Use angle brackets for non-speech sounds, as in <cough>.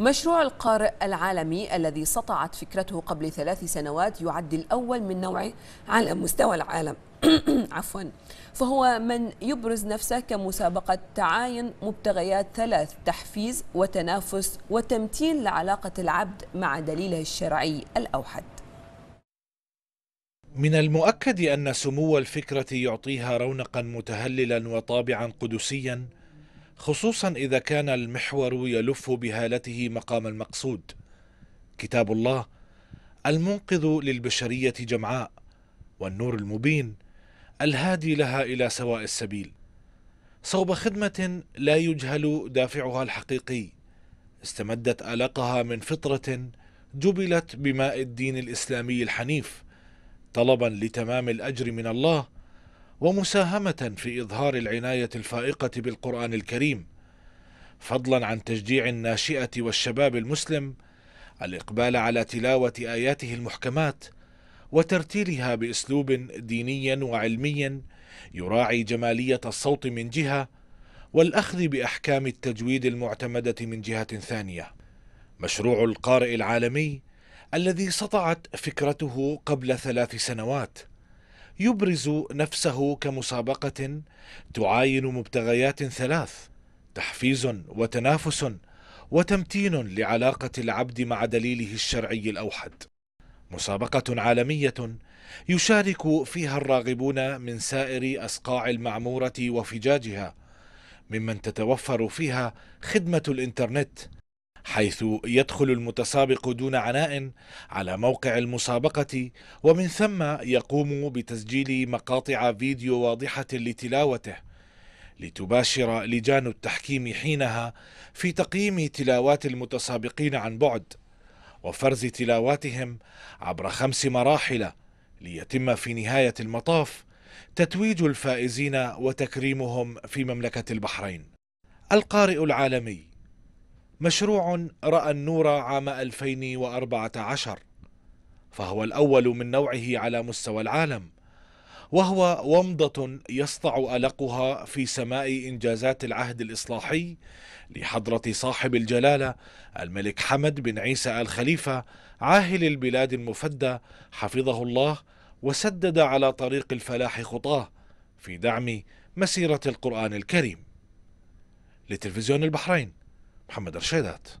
مشروع القارئ العالمي الذي سطعت فكرته قبل ثلاث سنوات يعد الأول من نوعه على مستوى العالم <coughs> عفوا فهو من يبرز نفسه كمسابقة تعاين مبتغيات ثلاث تحفيز وتنافس وتمتين لعلاقة العبد مع دليله الشرعي الأوحد من المؤكد أن سمو الفكرة يعطيها رونقا متهللا وطابعا قدسيا خصوصا إذا كان المحور يلف بهالته مقام المقصود كتاب الله المنقذ للبشرية جمعاء والنور المبين الهادي لها إلى سواء السبيل صوب خدمة لا يجهل دافعها الحقيقي استمدت آلقها من فطرة جبلت بماء الدين الإسلامي الحنيف طلبا لتمام الأجر من الله ومساهمة في إظهار العناية الفائقة بالقرآن الكريم فضلا عن تشجيع الناشئة والشباب المسلم الإقبال على تلاوة آياته المحكمات وترتيلها بأسلوب ديني وعلمي يراعي جمالية الصوت من جهة والأخذ بأحكام التجويد المعتمدة من جهة ثانية مشروع القارئ العالمي الذي سطعت فكرته قبل ثلاث سنوات يبرز نفسه كمسابقة تعاين مبتغيات ثلاث تحفيز وتنافس وتمتين لعلاقة العبد مع دليله الشرعي الأوحد مسابقة عالمية يشارك فيها الراغبون من سائر أصقاع المعمورة وفجاجها ممن تتوفر فيها خدمة الإنترنت حيث يدخل المتسابق دون عناء على موقع المسابقة ومن ثم يقوم بتسجيل مقاطع فيديو واضحة لتلاوته لتباشر لجان التحكيم حينها في تقييم تلاوات المتسابقين عن بعد وفرز تلاواتهم عبر خمس مراحل ليتم في نهاية المطاف تتويج الفائزين وتكريمهم في مملكة البحرين القارئ العالمي مشروع رأى النور عام 2014 فهو الأول من نوعه على مستوى العالم وهو ومضة يسطع ألقها في سماء إنجازات العهد الإصلاحي لحضرة صاحب الجلالة الملك حمد بن عيسى آل خليفة عاهل البلاد المفدى حفظه الله وسدد على طريق الفلاح خطاه في دعم مسيرة القرآن الكريم لتلفزيون البحرين محمد رشيدات